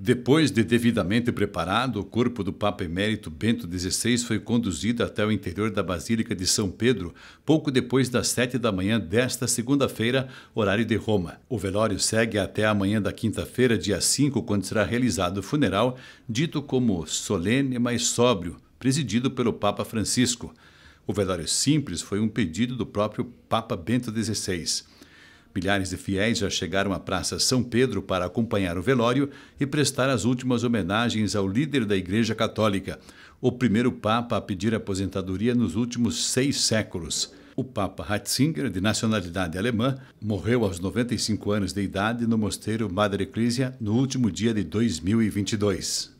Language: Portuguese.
Depois de devidamente preparado, o corpo do Papa Emérito Bento XVI foi conduzido até o interior da Basílica de São Pedro, pouco depois das sete da manhã desta segunda-feira, horário de Roma. O velório segue até a manhã da quinta-feira, dia 5, quando será realizado o funeral, dito como solene, mas sóbrio, presidido pelo Papa Francisco. O velório simples foi um pedido do próprio Papa Bento XVI. Milhares de fiéis já chegaram à Praça São Pedro para acompanhar o velório e prestar as últimas homenagens ao líder da Igreja Católica, o primeiro Papa a pedir aposentadoria nos últimos seis séculos. O Papa Ratzinger, de nacionalidade alemã, morreu aos 95 anos de idade no Mosteiro Madre Ecclesia no último dia de 2022.